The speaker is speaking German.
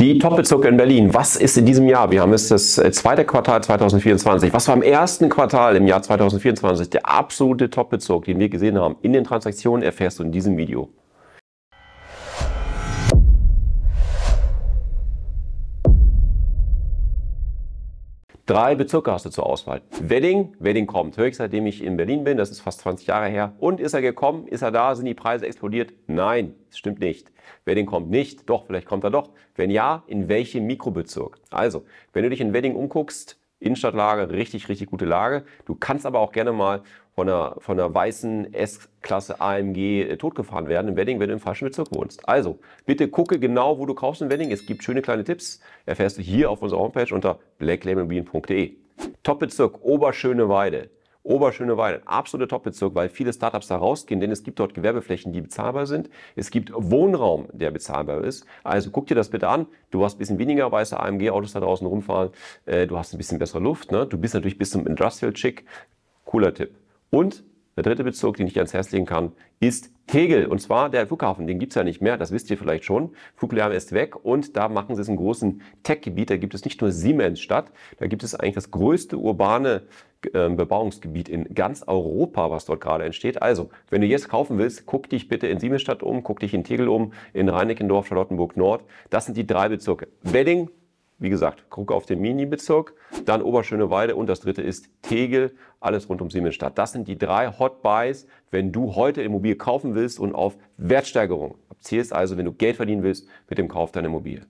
Die Top-Bezirke in Berlin. Was ist in diesem Jahr? Wir haben jetzt das äh, zweite Quartal 2024. Was war im ersten Quartal im Jahr 2024 der absolute Top-Bezirk, den wir gesehen haben? In den Transaktionen erfährst du in diesem Video. Drei Bezirke hast du zur Auswahl. Wedding, Wedding kommt. Höre ich seitdem ich in Berlin bin, das ist fast 20 Jahre her. Und ist er gekommen? Ist er da? Sind die Preise explodiert? Nein, das stimmt nicht. Wedding kommt nicht. Doch, vielleicht kommt er doch. Wenn ja, in welchem Mikrobezirk? Also, wenn du dich in Wedding umguckst, Innenstadtlage, richtig, richtig gute Lage. Du kannst aber auch gerne mal von einer, von einer weißen S-Klasse AMG äh, totgefahren werden in Wedding, wenn du im falschen Bezirk wohnst. Also, bitte gucke genau, wo du kaufst in Wedding. Es gibt schöne kleine Tipps. Erfährst du hier auf unserer Homepage unter blacklabelbean.de. Topbezirk Oberschöneweide. Oberschöne ein absoluter Top-Bezirk, weil viele Startups da rausgehen, denn es gibt dort Gewerbeflächen, die bezahlbar sind. Es gibt Wohnraum, der bezahlbar ist. Also guck dir das bitte an. Du hast ein bisschen weniger weiße AMG-Autos da draußen rumfahren. Äh, du hast ein bisschen bessere Luft. Ne? Du bist natürlich bis zum Industrial chick Cooler Tipp. Und der dritte Bezirk, den ich ans Herz legen kann, ist Tegel. Und zwar der Flughafen. Den gibt es ja nicht mehr, das wisst ihr vielleicht schon. Fluglärm ist weg und da machen sie es in großen Tech-Gebiet. Da gibt es nicht nur Siemens statt, da gibt es eigentlich das größte urbane ähm, Bebauungsgebiet in ganz Europa, was dort gerade entsteht. Also, wenn du jetzt kaufen willst, guck dich bitte in Siemensstadt um, guck dich in Tegel um, in Reinickendorf, Charlottenburg Nord. Das sind die drei Bezirke. Wedding, wie gesagt, guck auf den Mini-Bezirk, dann Oberschöneweide und das dritte ist Tegel, alles rund um Siemensstadt. Das sind die drei Hot Buys, wenn du heute Immobilie kaufen willst und auf Wertsteigerung abzielst, also wenn du Geld verdienen willst mit dem Kauf deiner Immobilie.